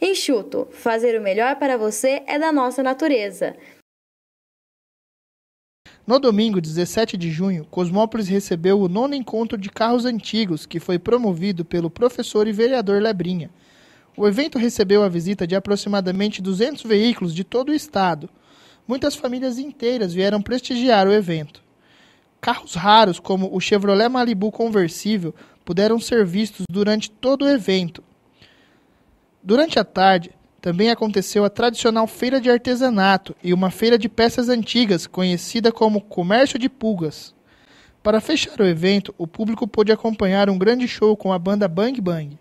Enxuto, fazer o melhor para você é da nossa natureza. No domingo 17 de junho, Cosmópolis recebeu o nono encontro de carros antigos, que foi promovido pelo professor e vereador Lebrinha. O evento recebeu a visita de aproximadamente 200 veículos de todo o estado. Muitas famílias inteiras vieram prestigiar o evento. Carros raros, como o Chevrolet Malibu conversível, puderam ser vistos durante todo o evento. Durante a tarde, também aconteceu a tradicional feira de artesanato e uma feira de peças antigas, conhecida como Comércio de Pulgas. Para fechar o evento, o público pôde acompanhar um grande show com a banda Bang Bang.